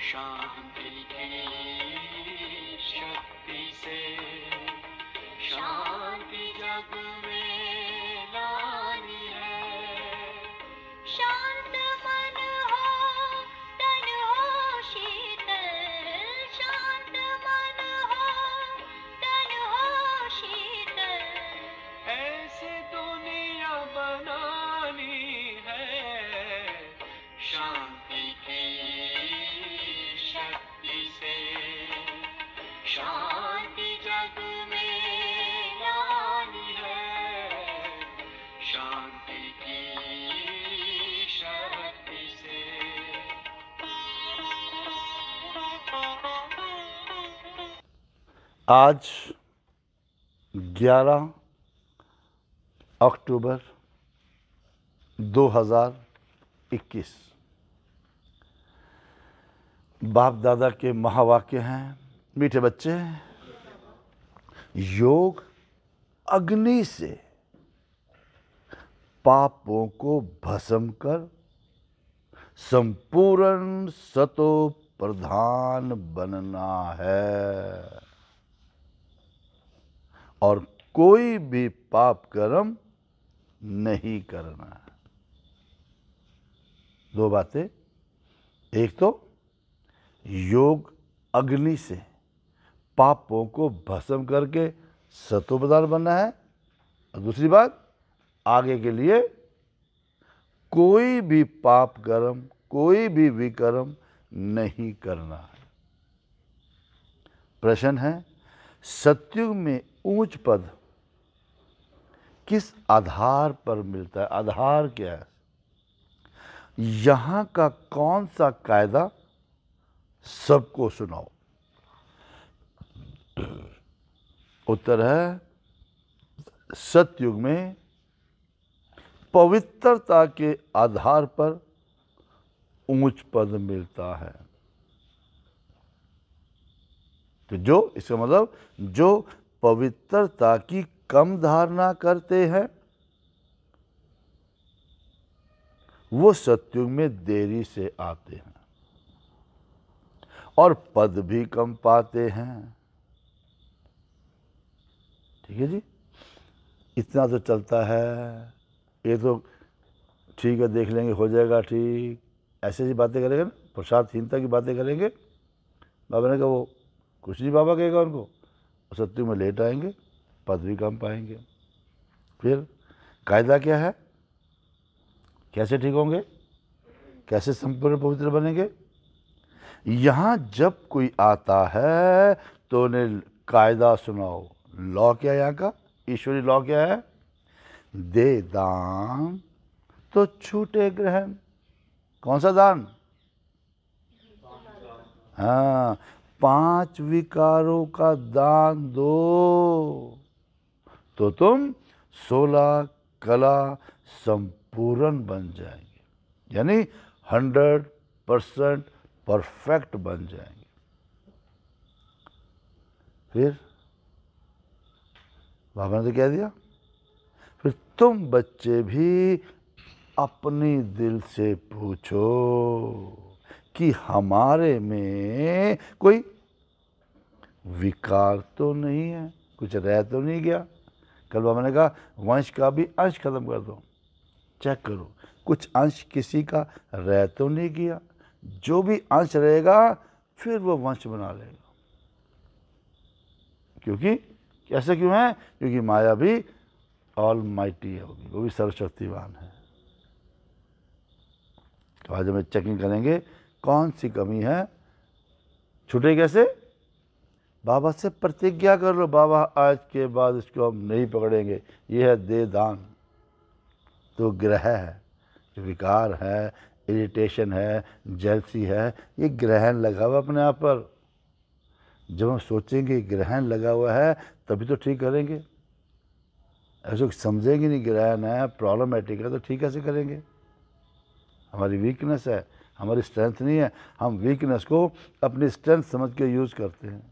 शांति की शक्ति से शांति आज 11 अक्टूबर 2021 बाप दादा के महावाक्य हैं मीठे बच्चे योग अग्नि से पापों को भस्म कर संपूर्ण सतो प्रधान बनना है और कोई भी पाप कर्म नहीं करना दो बातें एक तो योग अग्नि से पापों को भस्म करके सतोपदार बनना है और दूसरी बात आगे के लिए कोई भी पाप कर्म कोई भी विकर्म नहीं करना है प्रश्न है सत्युग में ऊंच पद किस आधार पर मिलता है आधार क्या है यहाँ का कौन सा कायदा सबको सुनाओ उत्तर है सत्युग में पवित्रता के आधार पर ऊंच पद मिलता है तो जो इसका मतलब जो पवित्रता की कम धारणा करते हैं वो सत्युग में देरी से आते हैं और पद भी कम पाते हैं ठीक है जी इतना तो चलता है ये तो ठीक है देख लेंगे हो जाएगा ठीक ऐसी ऐसी बातें करेंगे ना प्रसादहीनता की बातें करेंगे बाबा ने कहा वो कुछ नहीं बाबा कहेगा उनको सत्यु में लेट आएंगे पद भी कम पाएंगे फिर कायदा क्या है कैसे ठीक होंगे कैसे संपूर्ण पवित्र बनेंगे यहाँ जब कोई आता है तो उन्हें कायदा सुनाओ लॉ क्या यहाँ का ईश्वरी लॉ क्या है दे दान तो छूटे ग्रहण कौन सा दान हाँ पांच विकारों का दान दो तो तुम सोलह कला संपूर्ण बन जाएंगे यानी हंड्रेड परसेंट परफेक्ट बन जाएंगे फिर बाबा ने तो कह दिया फिर तुम बच्चे भी अपनी दिल से पूछो कि हमारे में कोई विकार तो नहीं है कुछ रह तो नहीं गया कल बाबा ने कहा वंश का भी अंश खत्म कर दो चेक करो कुछ अंश किसी का रह तो नहीं गया जो भी अंश रहेगा फिर वो वंश बना लेगा क्योंकि ऐसा क्यों है क्योंकि माया भी ऑल माइटी होगी वो भी सर्वशक्तिवान है तो आज हमें चेकिंग करेंगे कौन सी कमी है छुटे कैसे बाबा से प्रतिज्ञा कर लो बाबा आज के बाद इसको हम नहीं पकड़ेंगे ये है दे दान तो ग्रह है विकार है इरिटेशन है जेलसी है ये ग्रहण लगा हुआ अपने आप पर जब हम सोचेंगे ग्रहण लगा हुआ है तभी तो ठीक करेंगे ऐसे समझेंगे नहीं ग्रहण है प्रॉब्लमेटिक है तो ठीक कैसे करेंगे हमारी वीकनेस है हमारी स्ट्रेंथ नहीं है हम वीकनेस को अपनी स्ट्रेंथ समझ के यूज़ करते हैं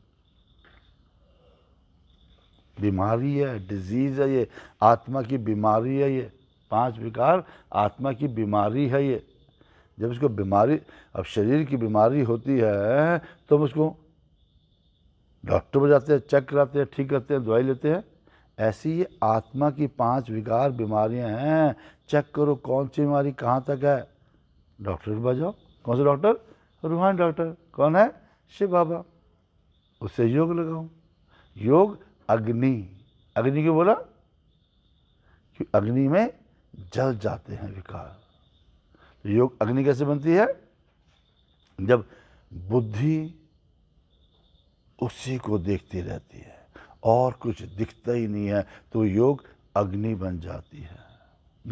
बीमारी है डिजीज़ है ये आत्मा की बीमारी है ये पांच विकार आत्मा की बीमारी है ये जब इसको बीमारी अब शरीर की बीमारी होती है तो हम उसको डॉक्टर पर जाते हैं चेक कराते हैं ठीक करते हैं दवाई लेते हैं ऐसी ये आत्मा की पांच विकार बीमारियां हैं चेक करो कौन सी बीमारी कहाँ तक है डॉक्टर के पास जाओ कौन सा डॉक्टर रूहानी डॉक्टर कौन है शिव बाबा उससे योग लगाओ योग अग्नि अग्नि क्यों बोला कि अग्नि में जल जाते हैं विकार तो योग अग्नि कैसे बनती है जब बुद्धि उसी को देखती रहती है और कुछ दिखता ही नहीं है तो योग अग्नि बन जाती है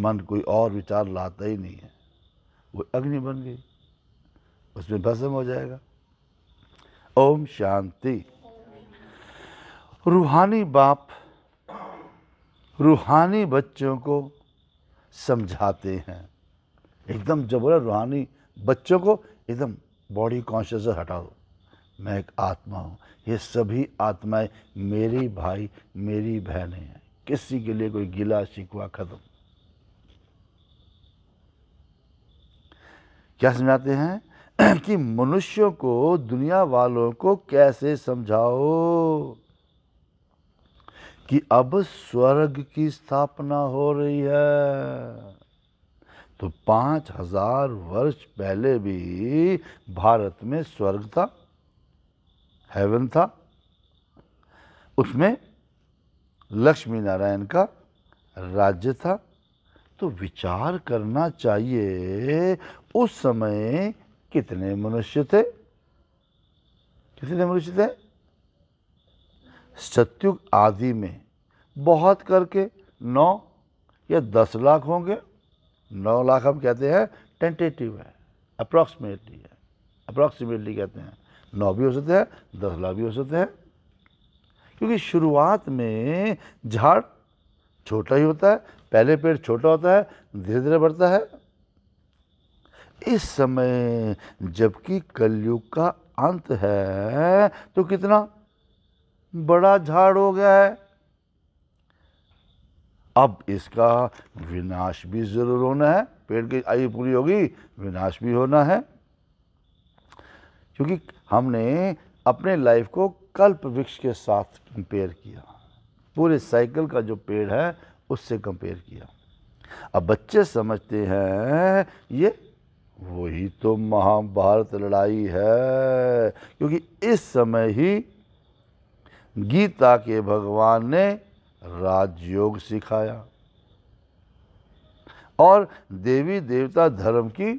मन कोई और विचार लाता ही नहीं है वो अग्नि बन गई उसमें भस्म हो जाएगा ओम शांति रूहानी बाप रूहानी बच्चों को समझाते हैं एकदम जब बोला रूहानी बच्चों को एकदम बॉडी कॉन्शियस से हटा दो मैं एक आत्मा हूँ ये सभी आत्माएं मेरी भाई मेरी बहनें हैं किसी के लिए कोई गिला शिकवा ख़त्म क्या समझाते हैं कि मनुष्यों को दुनिया वालों को कैसे समझाओ कि अब स्वर्ग की स्थापना हो रही है तो पांच हजार वर्ष पहले भी भारत में स्वर्ग था हेवन था उसमें लक्ष्मी नारायण का राज्य था तो विचार करना चाहिए उस समय कितने मनुष्य थे कितने मनुष्य थे सत्युग आदि में बहुत करके नौ या दस लाख होंगे नौ लाख हम कहते हैं टेंटेटिव है अप्रॉक्सीमेटली है अप्रॉक्सीमेटली कहते हैं नौ भी हो सकते हैं दस लाख भी हो सकते हैं क्योंकि शुरुआत में झाड़ छोटा ही होता है पहले पेड़ छोटा होता है धीरे धीरे बढ़ता है इस समय जबकि कलयुग का अंत है तो कितना बड़ा झाड़ हो गया है अब इसका विनाश भी जरूर होना है पेड़ की आयु पूरी होगी विनाश भी होना है क्योंकि हमने अपने लाइफ को कल्प वृक्ष के साथ कंपेयर किया पूरे साइकिल का जो पेड़ है उससे कंपेयर किया अब बच्चे समझते हैं ये वही तो महाभारत लड़ाई है क्योंकि इस समय ही गीता के भगवान ने राजयोग सिखाया और देवी देवता धर्म की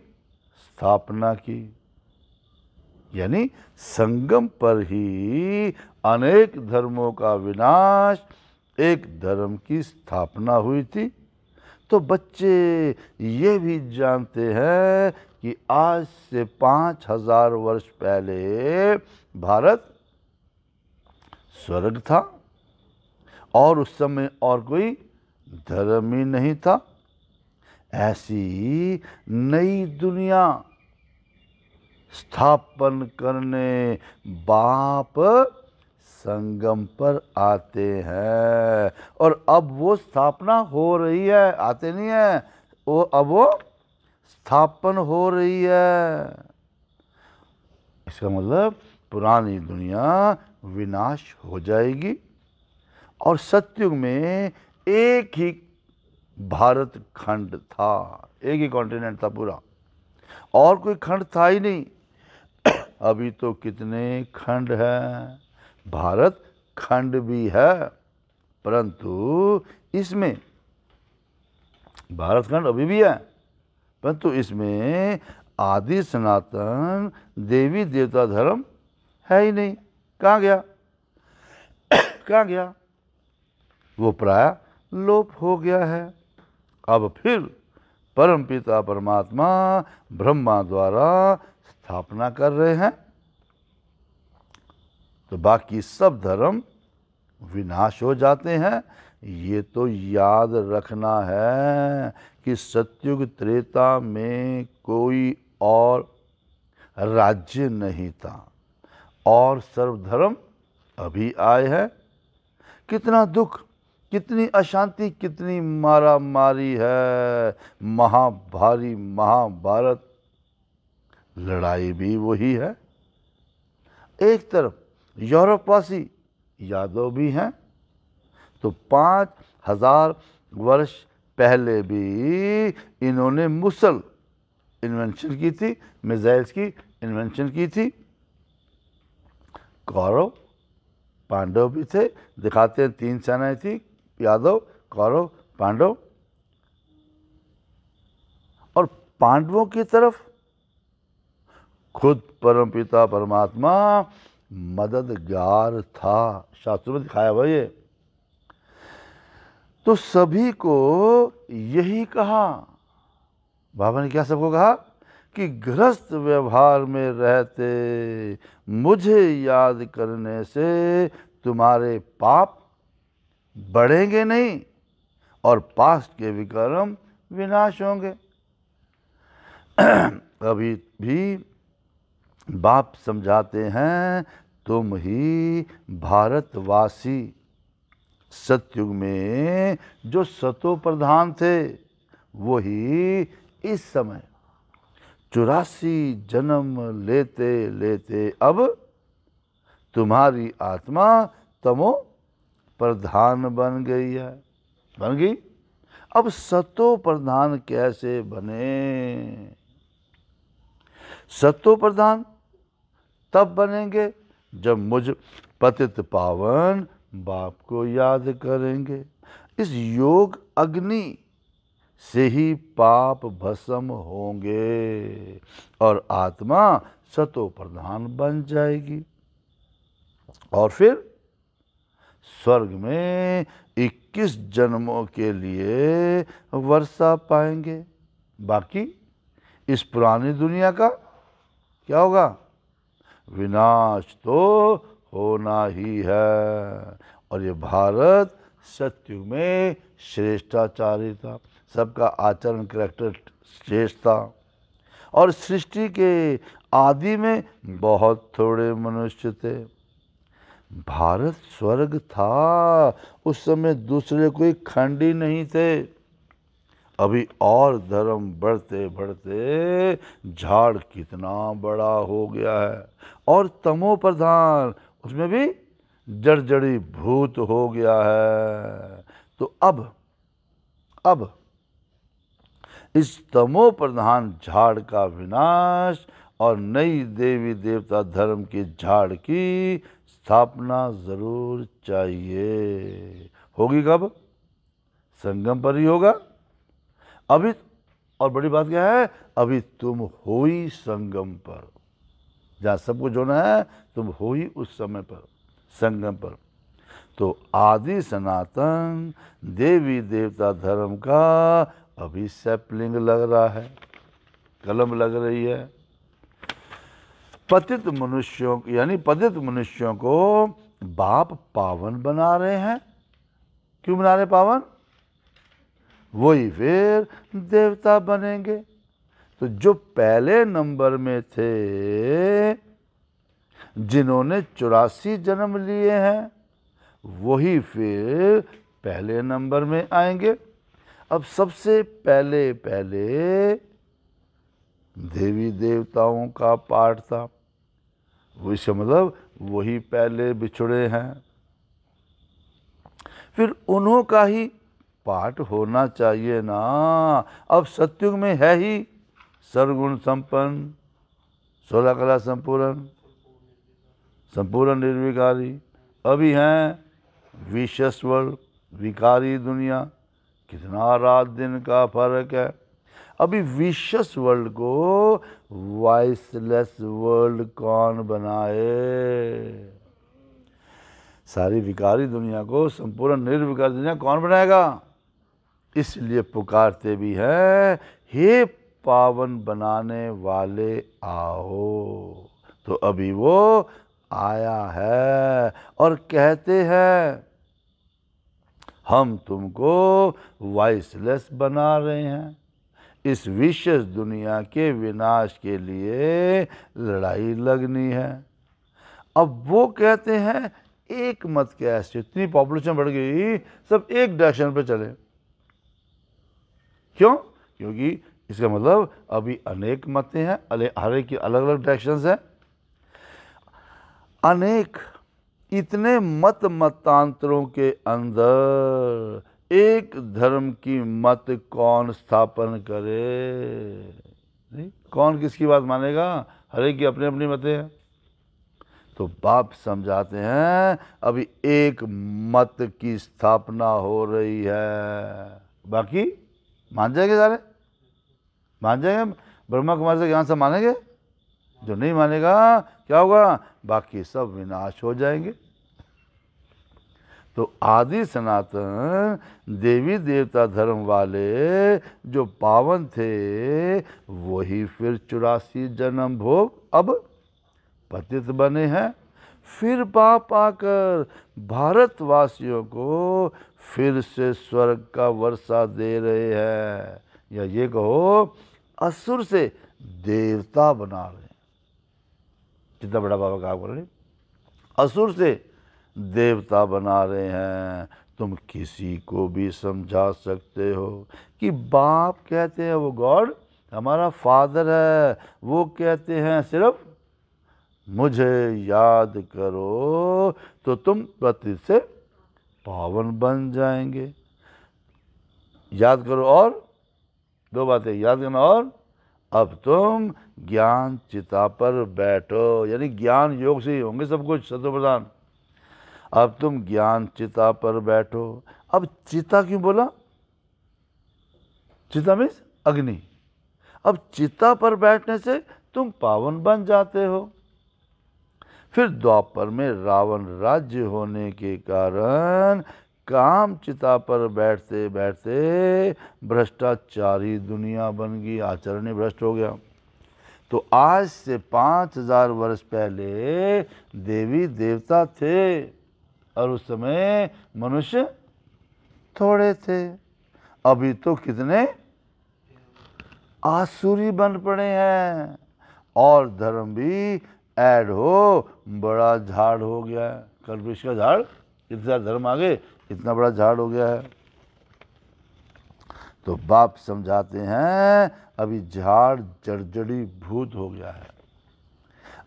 स्थापना की यानी संगम पर ही अनेक धर्मों का विनाश एक धर्म की स्थापना हुई थी तो बच्चे ये भी जानते हैं कि आज से पाँच हजार वर्ष पहले भारत स्वर्ग था और उस समय और कोई धर्म ही नहीं था ऐसी नई दुनिया स्थापन करने बाप संगम पर आते हैं और अब वो स्थापना हो रही है आते नहीं है वो अब वो स्थापन हो रही है इसका मतलब पुरानी दुनिया विनाश हो जाएगी और सत्युग में एक ही भारत खंड था एक ही कॉन्टिनेंट था पूरा और कोई खंड था ही नहीं अभी तो कितने खंड हैं भारत खंड भी है परंतु इसमें भारत खंड अभी भी है परंतु इसमें आदि सनातन देवी देवता धर्म है ही नहीं कहाँ गया कहाँ गया वो प्राय लोप हो गया है अब फिर परमपिता परमात्मा ब्रह्मा द्वारा स्थापना कर रहे हैं तो बाकी सब धर्म विनाश हो जाते हैं ये तो याद रखना है कि सत्युग त्रेता में कोई और राज्य नहीं था और सर्वधर्म अभी आए हैं कितना दुख कितनी अशांति कितनी मारा मारी है महाभारी महाभारत लड़ाई भी वही है एक तरफ यूरोपवासी यादव भी हैं तो पाँच हज़ार वर्ष पहले भी इन्होंने मुसल इन्वेंशन की थी मिज़ाइल्स की इन्वेंशन की थी कौरव पांडव भी थे दिखाते हैं तीन सेनाएं थी यादव कौरव पांडव और पांडवों की तरफ खुद परमपिता परमात्मा मददगार था शास्त्रों में दिखाया हुआ ये तो सभी को यही कहा बाबा ने क्या सबको कहा कि ग्रस्त व्यवहार में रहते मुझे याद करने से तुम्हारे पाप बढ़ेंगे नहीं और पास्ट के विक्रम विनाश होंगे अभी भी बाप समझाते हैं तुम ही भारतवासी सत्युग में जो सतो प्रधान थे वो ही इस समय चौरासी जन्म लेते लेते अब तुम्हारी आत्मा तमो प्रधान बन गई है बन गई अब सतो प्रधान कैसे बने सतो प्रधान तब बनेंगे जब मुझ पतित पावन बाप को याद करेंगे इस योग अग्नि से ही पाप भस्म होंगे और आत्मा सतो प्रधान बन जाएगी और फिर स्वर्ग में 21 जन्मों के लिए वर्षा पाएंगे बाकी इस पुरानी दुनिया का क्या होगा विनाश तो होना ही है और ये भारत सत्यु में श्रेष्ठाचारी था सबका आचरण करेक्टर श्रेष्ठ था और सृष्टि के आदि में बहुत थोड़े मनुष्य थे भारत स्वर्ग था उस समय दूसरे कोई खंडी नहीं थे अभी और धर्म बढ़ते बढ़ते झाड़ कितना बड़ा हो गया है और तमो प्रधान उसमें भी जड़ी भूत हो गया है तो अब अब इस तमो प्रधान झाड़ का विनाश और नई देवी देवता धर्म के झाड़ की स्थापना ज़रूर चाहिए होगी कब संगम पर ही होगा अभी और बड़ी बात क्या है अभी तुम हो ही संगम पर जहाँ सब कुछ होना है तुम हो ही उस समय पर संगम पर तो आदि सनातन देवी देवता धर्म का अभी सैपलिंग लग रहा है कलम लग रही है पतित मनुष्यों यानी पतित मनुष्यों को बाप पावन बना रहे हैं क्यों बना रहे पावन वही फिर देवता बनेंगे तो जो पहले नंबर में थे जिन्होंने चौरासी जन्म लिए हैं वही फिर पहले नंबर में आएंगे अब सबसे पहले पहले देवी देवताओं का पाठ था वो इसका मतलब वही पहले बिछड़े हैं फिर उन्हों का ही पाठ होना चाहिए ना अब सत्युग में है ही सर्वगुण संपन्न सोलह कला संपूर्ण संपूर्ण निर्विकारी अभी हैं वर्ल्ड विकारी दुनिया कितना रात दिन का फर्क है अभी विशेष वर्ल्ड को वॉइसलेस वर्ल्ड कौन बनाए सारी विकारी दुनिया को संपूर्ण निर्विकारी दुनिया कौन बनाएगा इसलिए पुकारते भी हैं हे पावन बनाने वाले आओ तो अभी वो आया है और कहते हैं हम तुमको वॉइसलेस बना रहे हैं इस विशेष दुनिया के विनाश के लिए लड़ाई लगनी है अब वो कहते हैं एक मत कैसे इतनी पॉपुलेशन बढ़ गई सब एक डायरेक्शन पर चले क्यों क्योंकि इसका मतलब अभी अनेक मतें हैं हर एक की अलग अलग डायरेक्शन हैं अनेक इतने मत मतांतरों के अंदर एक धर्म की मत कौन स्थापन करे नहीं? कौन किसकी बात मानेगा हर एक की अपनी अपनी मतें हैं तो बाप समझाते हैं अभी एक मत की स्थापना हो रही है बाकी मान जाएंगे सारे मान जाएंगे ब्रह्मा कुमार से ज्ञान से मानेंगे जो नहीं मानेगा क्या होगा बाकी सब विनाश हो जाएंगे तो आदि सनातन देवी देवता धर्म वाले जो पावन थे वही फिर चौरासी जन्म भोग अब पतित बने हैं फिर पा पाकर भारतवासियों को फिर से स्वर्ग का वर्षा दे रहे हैं या ये कहो असुर से देवता बना रहे जितना बड़ा बाबा का बोल रहे असुर से देवता बना रहे हैं तुम किसी को भी समझा सकते हो कि बाप कहते हैं वो गॉड हमारा फादर है वो कहते हैं सिर्फ मुझे याद करो तो तुम प्रति से पावन बन जाएंगे याद करो और दो बातें याद करना और अब तुम ज्ञान चिता पर बैठो यानी ज्ञान योग से ही होंगे सब कुछ सतो प्रधान अब तुम ज्ञान चिता पर बैठो अब चिता क्यों बोला चिता मीन्स अग्नि अब चिता पर बैठने से तुम पावन बन जाते हो फिर द्वापर में रावण राज्य होने के कारण काम चिता पर बैठते बैठते भ्रष्टाचारी दुनिया बन गई आचरण भ्रष्ट हो गया तो आज से पाँच हजार वर्ष पहले देवी देवता थे और उस समय मनुष्य थोड़े थे अभी तो कितने आसुरी बन पड़े हैं और धर्म भी ऐड हो बड़ा झाड़ हो गया है कल्पिश का झाड़ इतना धर्म आगे इतना बड़ा झाड़ हो गया है तो बाप समझाते हैं अभी झाड़ जड़जड़ी भूत हो गया है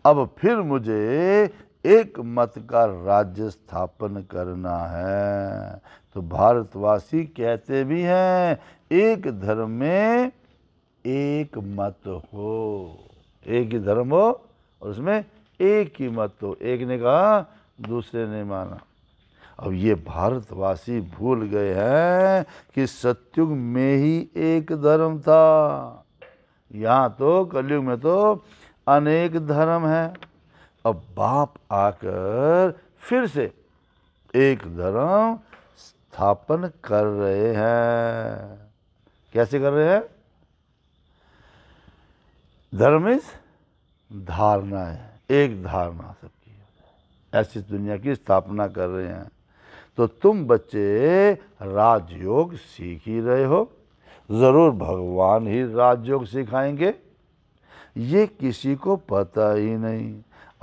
अब फिर मुझे एक मत का राज्य स्थापन करना है तो भारतवासी कहते भी हैं एक धर्म में एक मत हो एक ही धर्म हो और उसमें एक की मत तो एक ने कहा दूसरे ने माना अब ये भारतवासी भूल गए हैं कि सत्युग में ही एक धर्म था यहाँ तो कलयुग में तो अनेक धर्म हैं अब बाप आकर फिर से एक धर्म स्थापन कर रहे हैं कैसे कर रहे हैं धर्म इज धारणा है एक धारणा सबकी ऐसी दुनिया की स्थापना कर रहे हैं तो तुम बच्चे राजयोग सीख ही रहे हो ज़रूर भगवान ही राजयोग सिखाएंगे ये किसी को पता ही नहीं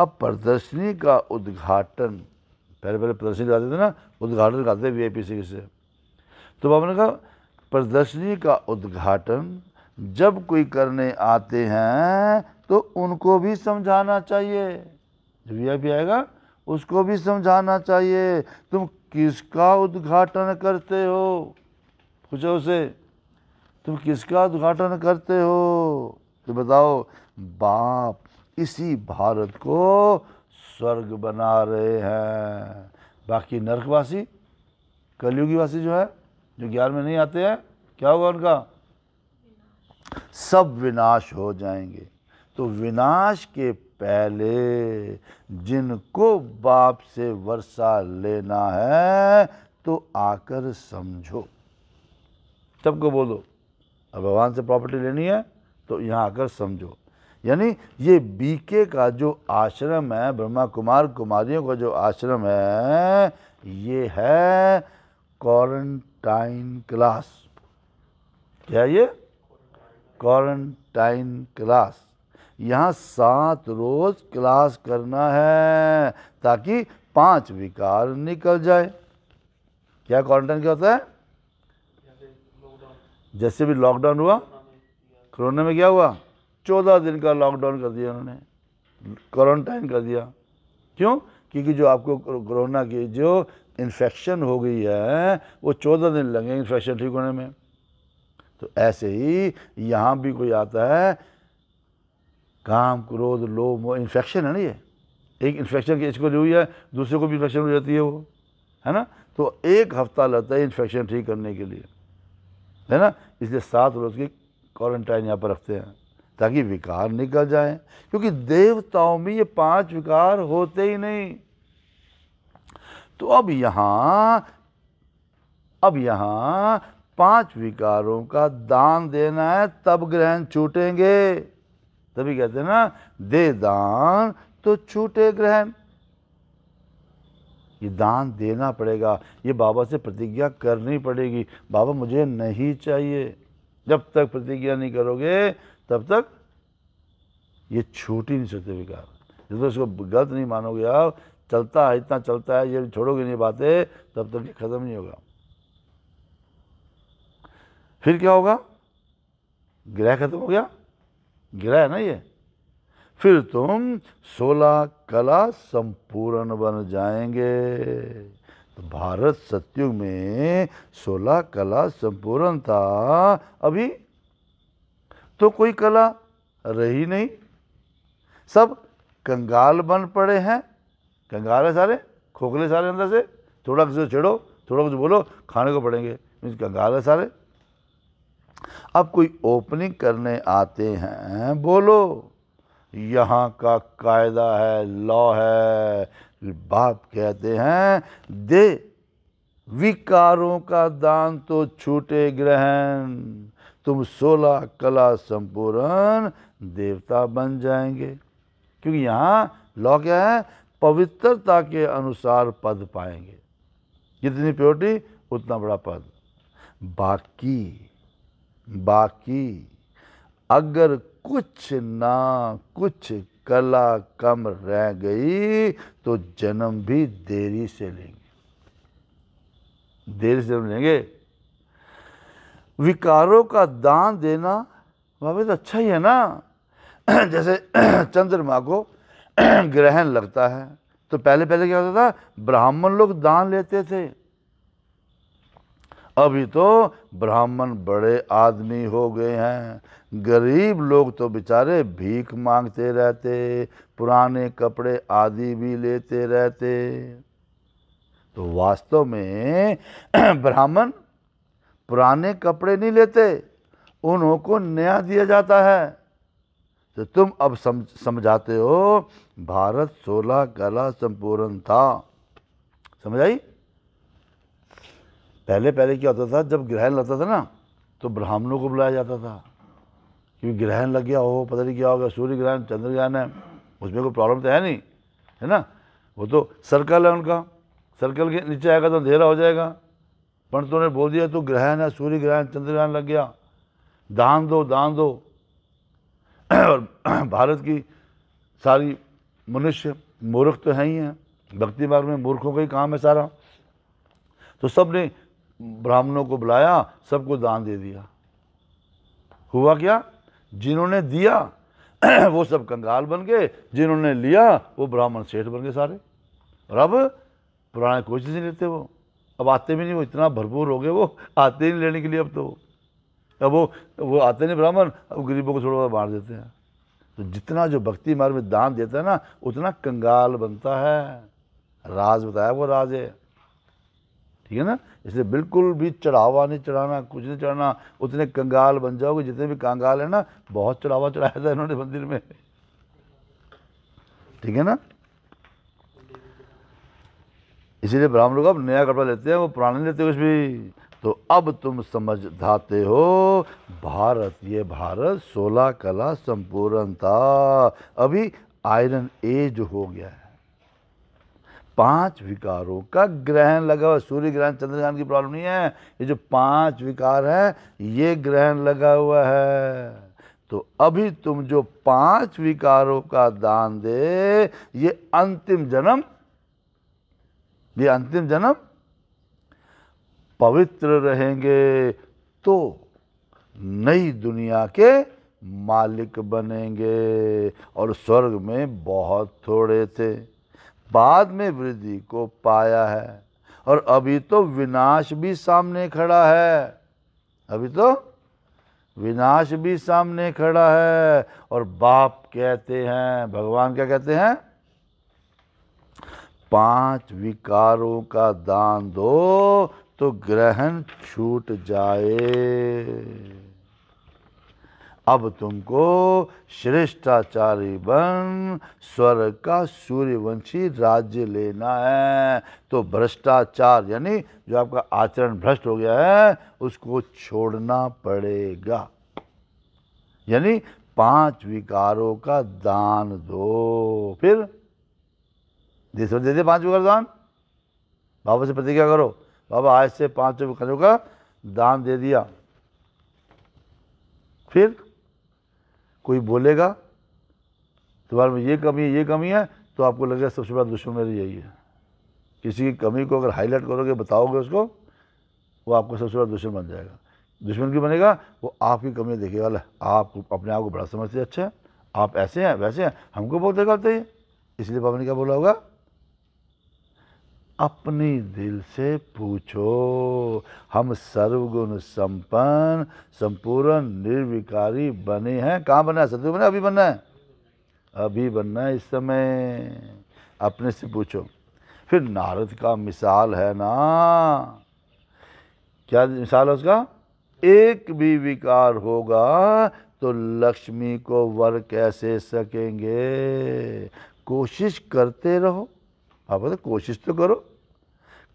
अब प्रदर्शनी का उद्घाटन पहले पहले प्रदर्शनी कराते थे ना उद्घाटन करते वी आई पी सी से तो बाबा आपने कहा प्रदर्शनी का उद्घाटन जब कोई करने आते हैं तो उनको भी समझाना चाहिए जो यह भी आएगा उसको भी समझाना चाहिए तुम किसका उद्घाटन करते हो पूछो उसे तुम किसका उद्घाटन करते हो तो बताओ बाप इसी भारत को स्वर्ग बना रहे हैं बाकी नरकवासी कलयुगी वासी जो है जो ज्ञान में नहीं आते हैं क्या होगा उनका सब विनाश हो जाएंगे तो विनाश के पहले जिनको बाप से वर्षा लेना है तो आकर समझो सबको बोलो अब भगवान से प्रॉपर्टी लेनी है तो यहाँ आकर समझो यानी ये बीके का जो आश्रम है ब्रह्मा कुमार कुमारियों का जो आश्रम है ये है क्वारंटाइन क्लास क्या ये क्वारंटाइन क्लास यहाँ सात रोज़ क्लास करना है ताकि पांच विकार निकल जाए क्या क्वारंटाइन क्या होता है जैसे भी लॉकडाउन हुआ कोरोना में क्या हुआ चौदह दिन का लॉकडाउन कर दिया उन्होंने क्वारंटाइन कर दिया क्यों क्योंकि जो आपको कोरोना की जो इन्फेक्शन हो गई है वो चौदह दिन लगे इन्फेक्शन ठीक होने में तो ऐसे ही यहाँ भी कोई आता है काम क्रोध लोभ इन्फेक्शन है ना ये एक इन्फेक्शन की इसको हुई है दूसरे को भी इन्फेक्शन हो जाती है वो है ना तो एक हफ्ता लगता है इन्फेक्शन ठीक करने के लिए है ना इसलिए सात रोज़ की क्वारंटाइन यहाँ पर रखते हैं ताकि विकार निकल जाए क्योंकि देवताओं में ये पांच विकार होते ही नहीं तो अब यहाँ अब यहाँ पांच विकारों का दान देना है तब ग्रहण छूटेंगे तभी कहते हैं ना दे दान तो छूटे ग्रहण ये दान देना पड़ेगा ये बाबा से प्रतिज्ञा करनी पड़ेगी बाबा मुझे नहीं चाहिए जब तक प्रतिज्ञा नहीं करोगे तब तक ये छूट ही नहीं सकते विकार जब तक इसको गलत नहीं मानोगे आप चलता है इतना चलता है ये छोड़ोगे नहीं बातें तब तक ये ख़त्म नहीं होगा फिर क्या होगा ग्रह खत्म हो गया ग्रह है ना ये फिर तुम सोलह कला संपूर्ण बन जाएंगे तो भारत सत्युग में सोलह कला संपूर्ण था अभी तो कोई कला रही नहीं सब कंगाल बन पड़े हैं कंगाल है सारे खोखले सारे अंदर से थोड़ा कुछ तो छेड़ो थोड़ा कुछ बोलो खाने को पड़ेंगे कंगाल है सारे अब कोई ओपनिंग करने आते हैं बोलो यहाँ का कायदा है लॉ है बाप कहते हैं दे विकारों का दान तो छूटे ग्रहण तुम सोलह कला संपूर्ण देवता बन जाएंगे क्योंकि यहाँ लॉ क्या है पवित्रता के अनुसार पद पाएंगे जितनी प्योरिटी उतना बड़ा पद बाकी बाकी अगर कुछ ना कुछ कला कम रह गई तो जन्म भी देरी से लेंगे देरी से लेंगे विकारों का दान देना बाबा तो अच्छा ही है ना जैसे चंद्रमा को ग्रहण लगता है तो पहले पहले क्या होता था ब्राह्मण लोग दान लेते थे अभी तो ब्राह्मण बड़े आदमी हो गए हैं गरीब लोग तो बेचारे भीख मांगते रहते पुराने कपड़े आदि भी लेते रहते तो वास्तव में ब्राह्मण पुराने कपड़े नहीं लेते उन्हों को नया दिया जाता है तो तुम अब समझाते हो भारत सोलह कला संपूर्ण था समझ आई पहले पहले क्या होता था जब ग्रहण लगता था ना तो ब्राह्मणों को बुलाया जाता था क्योंकि ग्रहण लग गया हो पता नहीं क्या होगा सूर्य ग्रहण चंद्र ग्रहण है उसमें कोई प्रॉब्लम तो है नहीं है ना वो तो सर्कल है उनका सर्कल के नीचे आएगा तो अंधेरा हो जाएगा पंडितों ने बोल दिया तो ग्रहण है सूर्य ग्रहण चंद्र ग्रहण लग गया दान दो दान दो और भारत की सारी मनुष्य मूर्ख तो है ही हैं भक्ति मार्ग में मूर्खों का ही काम है सारा तो सब ने ब्राह्मणों को बुलाया सबको दान दे दिया हुआ क्या जिन्होंने दिया वो सब कंगाल बन गए जिन्होंने लिया वो ब्राह्मण सेठ बन गए सारे और अब पुराने कोच नहीं लेते वो अब आते भी नहीं वो इतना भरपूर हो गए वो आते ही नहीं लेने के लिए अब तो अब वो वो आते नहीं ब्राह्मण अब गरीबों को थोड़ा बहुत बांट देते हैं तो जितना जो भक्ति मार्ग में दान देता है ना उतना कंगाल बनता है राज बताया वो राज है ठीक है ना इसलिए बिल्कुल भी चढ़ावा नहीं चढ़ाना कुछ नहीं चढ़ाना उतने कंगाल बन जाओगे जितने भी कंगाल है ना बहुत चढ़ावा चढ़ाया था इन्होंने मंदिर में ठीक है ना इसीलिए ब्राह्मण लोग अब नया कपड़ा लेते हैं वो पुराना लेते कुछ भी तो अब तुम समझ धाते हो भारत ये भारत सोलह कला संपूर्ण था अभी आयरन एज हो गया है पांच विकारों का ग्रहण लगा हुआ सूर्य ग्रहण चंद्र ग्रहण की प्रॉब्लम नहीं है ये जो पांच विकार है ये ग्रहण लगा हुआ है तो अभी तुम जो पांच विकारों का दान दे ये अंतिम जन्म ये अंतिम जन्म पवित्र रहेंगे तो नई दुनिया के मालिक बनेंगे और स्वर्ग में बहुत थोड़े थे बाद में वृद्धि को पाया है और अभी तो विनाश भी सामने खड़ा है अभी तो विनाश भी सामने खड़ा है और बाप कहते हैं भगवान क्या कहते हैं पांच विकारों का दान दो तो ग्रहण छूट जाए अब तुमको श्रेष्ठाचारी बन स्वर का सूर्यवंशी राज्य लेना है तो भ्रष्टाचार यानी जो आपका आचरण भ्रष्ट हो गया है उसको छोड़ना पड़ेगा यानी पांच विकारों का दान दो फिर जिसमें दे दे पांच विकार दान बाबा से प्रतिज्ञा करो बाबा आज से पांच विकारों का दान दे दिया फिर कोई बोलेगा तुम्हारे में ये कमी है ये कमी है तो आपको लगेगा सबसे बड़ा दुश्मन मेरी यही है किसी की कमी को अगर हाईलाइट करोगे बताओगे उसको वो आपको सबसे बड़ा दुश्मन बन जाएगा दुश्मन क्यों बनेगा वो आपकी कमी देखेगा वाला आप अपने आप को बड़ा समझते अच्छा आप ऐसे हैं वैसे हैं हमको बहुत देखा होता है इसलिए पापा ने क्या बोला होगा अपने दिल से पूछो हम सर्वगुण संपन्न संपूर्ण निर्विकारी बने हैं कहाँ बना है सतयुग बना अभी बनना है अभी बनना है इस समय अपने से पूछो फिर नारद का मिसाल है ना क्या मिसाल है उसका एक भी विकार होगा तो लक्ष्मी को वर कैसे सकेंगे कोशिश करते रहो आप बता कोशिश तो करो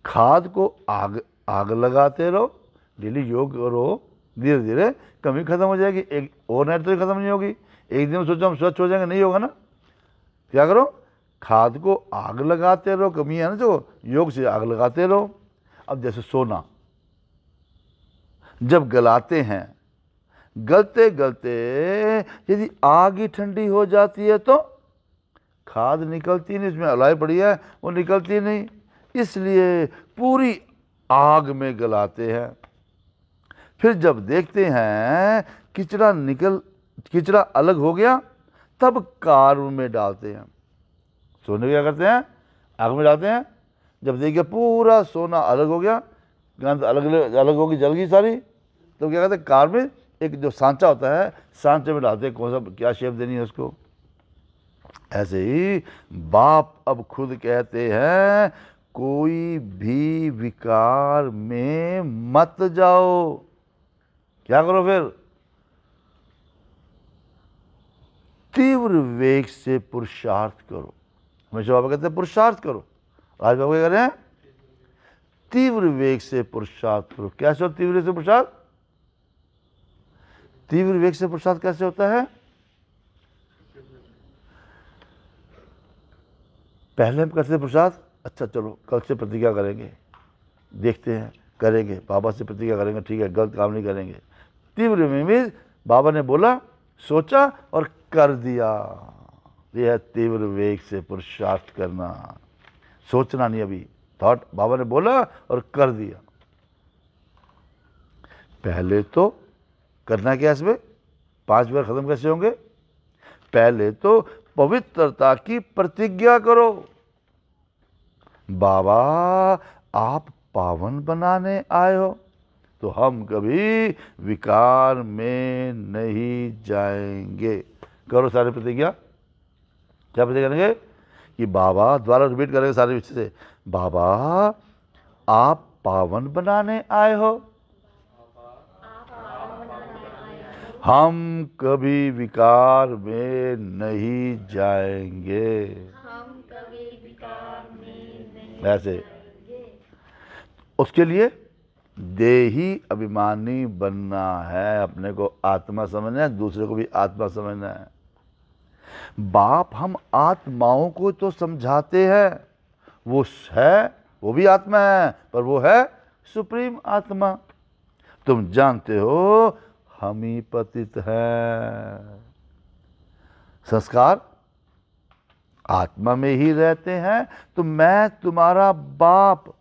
खाद को आग आग लगाते रहो डेली योग करो धीरे धीरे कमी खत्म हो जाएगी एक ओवर नाइट तो खत्म नहीं होगी एक दिन सोचो हम स्वच्छ हो जाएंगे नहीं होगा ना क्या करो खाद को आग लगाते रहो कमी है ना जो योग से आग लगाते रहो अब जैसे सोना जब गलाते हैं गलते गलते यदि आग ही ठंडी हो जाती है तो खाद निकलती नहीं इसमें अलाई पड़ी है वो निकलती नहीं इसलिए पूरी आग में गलाते हैं फिर जब देखते हैं किचड़ा निकल किचड़ा अलग हो गया तब कार में डालते हैं सोने क्या करते हैं आग में डालते हैं जब देखिए पूरा सोना अलग हो गया गंध अलग अलग होगी जल गई सारी तो क्या कहते हैं कार में एक जो सांचा होता है सांचे में डालते हैं कौन सा क्या शेप देनी है उसको ऐसे ही बाप अब खुद कहते हैं कोई भी विकार में मत जाओ क्या करो फिर तीव्र वेग से पुरुषार्थ करो हमेशा बाबा कहते हैं पुरुषार्थ करो आज बाबा क्या कह रहे हैं तीव्र वेग से पुरुषार्थ करो कैसे हो तीव्र से पुरुषार्थ तीव्र वेग से पुरुषार्थ कैसे होता है पहले हम करते पुरुषार्थ अच्छा चलो कल से प्रतिज्ञा करेंगे देखते हैं करेंगे बाबा से प्रतिज्ञा करेंगे ठीक है गलत काम नहीं करेंगे तीव्र विमीज बाबा ने बोला सोचा और कर दिया यह है तीव्र वेग से पुरुषार्थ करना सोचना नहीं अभी थॉट बाबा ने बोला और कर दिया पहले तो करना क्या इसमें पांच बार खत्म कैसे होंगे पहले तो पवित्रता की प्रतिज्ञा करो बाबा आप पावन बनाने आए हो तो हम कभी विकार में नहीं जाएंगे करो सारे प्रतिज्ञा क्या प्रतिज्ञा करेंगे कि बाबा द्वारा रिपीट करेंगे सारे विषय से बाबा आप पावन बनाने आए हो हम कभी विकार में नहीं जाएंगे ऐसे उसके लिए देही अभिमानी बनना है अपने को आत्मा समझना है दूसरे को भी आत्मा समझना है बाप हम आत्माओं को तो समझाते हैं वो है वो भी आत्मा है पर वो है सुप्रीम आत्मा तुम जानते हो हम ही पतित हैं संस्कार आत्मा में ही रहते हैं तो मैं तुम्हारा बाप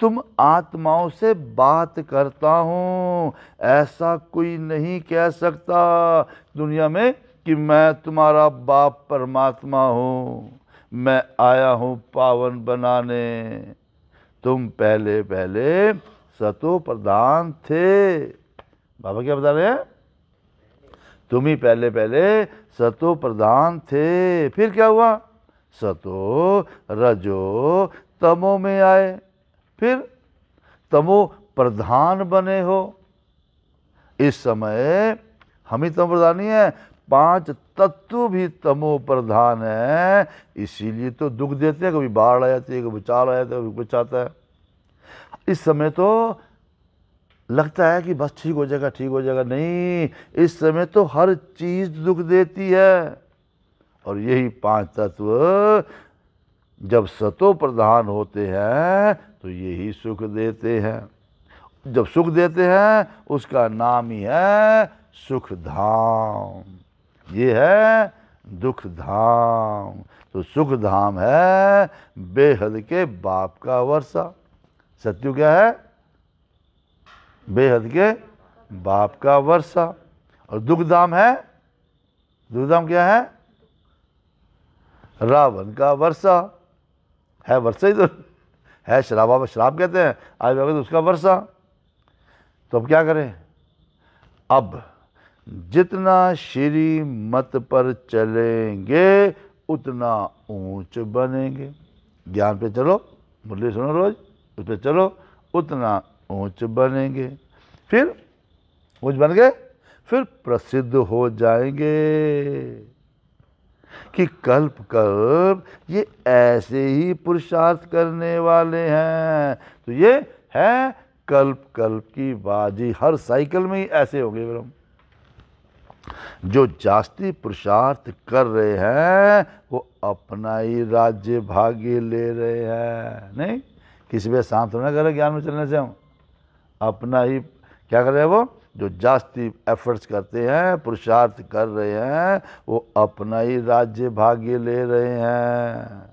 तुम आत्माओं से बात करता हूँ ऐसा कोई नहीं कह सकता दुनिया में कि मैं तुम्हारा बाप परमात्मा हूँ मैं आया हूँ पावन बनाने तुम पहले पहले सतो प्रधान थे बाबा क्या बता रहे हैं तुम ही पहले पहले सतो प्रधान थे फिर क्या हुआ सतो रजो तमो में आए फिर तमो प्रधान बने हो इस समय हम ही तमो प्रधान ही है पांच तत्व भी तमो प्रधान है इसीलिए तो दुख देते हैं कभी बाढ़ आ जाती है कभी चाल आ जाता है कभी कुछ आता है इस समय तो लगता है कि बस ठीक हो जाएगा ठीक हो जाएगा नहीं इस समय तो हर चीज़ दुख देती है और यही पांच तत्व जब सतो प्रधान होते हैं तो यही सुख देते हैं जब सुख देते हैं उसका नाम ही है सुख धाम ये है दुख धाम तो सुख धाम है बेहद के बाप का वर्षा सत्यु क्या है बेहद के बाप का वर्षा और दुखदाम है दुखदाम क्या है रावण का वर्षा है वर्षा ही तो है शराबा शराब कहते हैं आज वक्त तो उसका वर्षा तो अब क्या करें अब जितना श्री मत पर चलेंगे उतना ऊंच बनेंगे ज्ञान पे चलो मुरली सुनो रोज उस पर चलो उतना ऊंच बनेंगे फिर ऊंच बन गए फिर प्रसिद्ध हो जाएंगे कि कल्प कल्प ये ऐसे ही पुरुषार्थ करने वाले हैं तो ये है कल्प कल्प की बाजी हर साइकिल में ही ऐसे होंगे ब्रह्म जो जास्ती पुरुषार्थ कर रहे हैं वो अपना ही राज्य भाग्य ले रहे हैं नहीं किसी पे शांत होना करें ज्ञान में चलने से हम अपना ही क्या कर रहे हैं वो जो जास्ती एफर्ट्स करते हैं पुरुषार्थ कर रहे हैं वो अपना ही राज्य भाग्य ले रहे हैं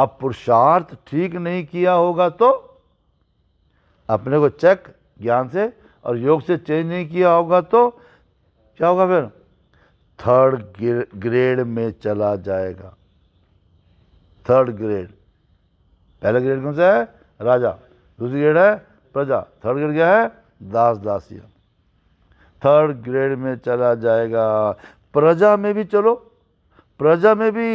अब पुरुषार्थ ठीक नहीं किया होगा तो अपने को चेक ज्ञान से और योग से चेंज नहीं किया होगा तो क्या होगा फिर थर्ड ग्रेड में चला जाएगा थर्ड ग्रेड पहला ग्रेड कौन सा है राजा दूसरी ग्रेड है प्रजा थर्ड ग्रेड क्या है दास दासिया थर्ड ग्रेड में चला जाएगा प्रजा में भी चलो प्रजा में भी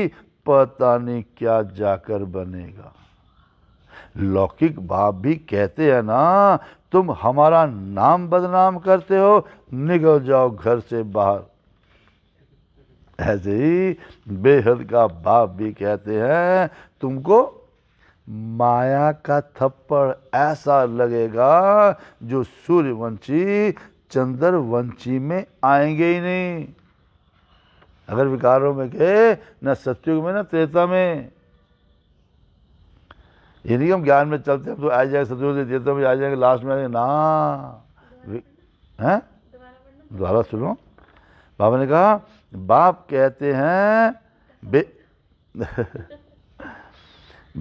पता नहीं क्या जाकर बनेगा लौकिक बाप भी कहते हैं ना तुम हमारा नाम बदनाम करते हो निकल जाओ घर से बाहर ऐसे ही बेहद का बाप भी कहते हैं तुमको माया का थप्पड़ ऐसा लगेगा जो सूर्यवंशी चंद्रवंशी में आएंगे ही नहीं अगर विकारों में के न सत्युग में न त्रेता में ये नहीं हम ज्ञान में चलते हैं तो आ जाएंगे सत्युग त्रेता में आ जाएंगे लास्ट में आ जाएंगे ना हैं दोबारा सुनो बाबा ने कहा बाप कहते हैं बे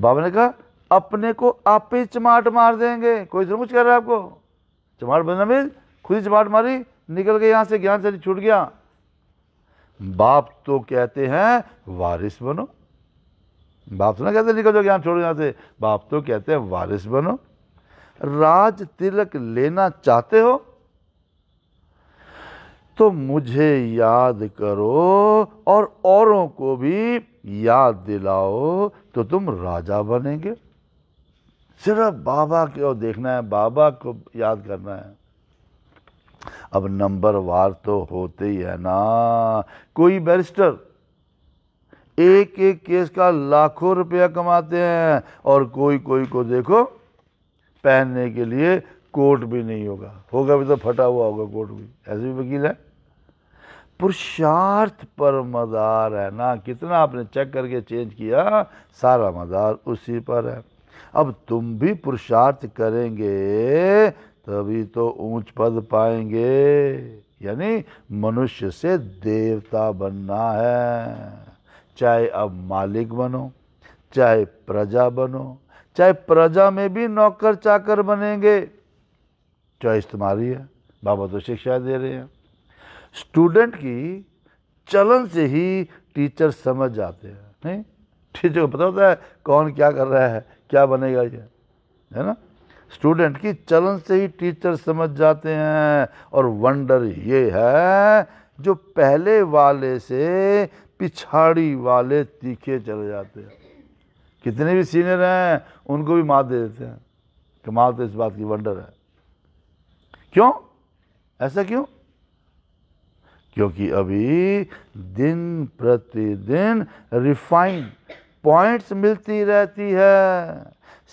बाबा ने कहा अपने को आप ही चमाट मार देंगे कोई जरूर कुछ कह रहा है आपको चमाट बना मिल खुद ही चमाट मारी निकल गए यहाँ से ज्ञान से छूट गया बाप तो कहते हैं वारिस बनो बाप तो ना कहते निकल जाओ ज्ञान छोड़ो यहाँ से बाप तो कहते हैं वारिस बनो राज तिलक लेना चाहते हो तो मुझे याद करो और औरों को भी याद दिलाओ तो तुम राजा बनेंगे सिर्फ बाबा को देखना है बाबा को याद करना है अब नंबर वार तो होते ही है ना कोई बैरिस्टर एक एक केस का लाखों रुपया कमाते हैं और कोई कोई को देखो पहनने के लिए कोट भी नहीं होगा होगा भी तो फटा हुआ होगा कोट भी ऐसे भी वकील है पुरुषार्थ पर मदार है ना कितना आपने चेक करके चेंज किया सारा मदार उसी पर है अब तुम भी पुरुषार्थ करेंगे तभी तो ऊंच पद पाएंगे यानी मनुष्य से देवता बनना है चाहे अब मालिक बनो चाहे प्रजा बनो चाहे प्रजा में भी नौकर चाकर बनेंगे चॉइस तुम्हारी है बाबा तो शिक्षा दे रहे हैं स्टूडेंट की चलन से ही टीचर समझ जाते हैं नहीं टीचर को पता होता है कौन क्या कर रहा है क्या बनेगा ये है ना स्टूडेंट की चलन से ही टीचर समझ जाते हैं और वंडर ये है जो पहले वाले से पिछाड़ी वाले तीखे चले जाते हैं कितने भी सीनियर हैं उनको भी मात दे देते हैं कमाल तो इस बात की वंडर है क्यों ऐसा क्यों क्योंकि अभी दिन प्रतिदिन रिफाइन पॉइंट्स मिलती रहती है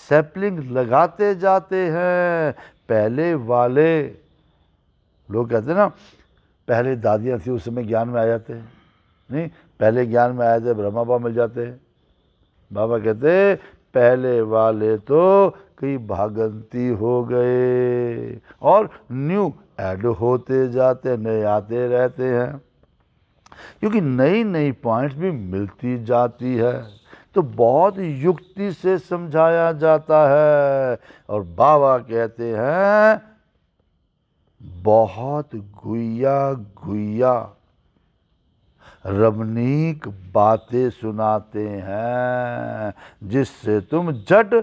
सेपलिंग लगाते जाते हैं पहले वाले लोग कहते हैं ना पहले दादियाँ थी उस समय ज्ञान में आ जाते हैं नहीं पहले ज्ञान में आए थे ब्रह्मा बाबा मिल जाते हैं बाबा कहते पहले वाले तो कई भागंती हो गए और न्यू ऐड होते जाते नए आते रहते हैं क्योंकि नई नई पॉइंट्स भी मिलती जाती है तो बहुत युक्ति से समझाया जाता है और बाबा कहते हैं बहुत गुया गुया रमणीक बातें सुनाते हैं जिससे तुम झट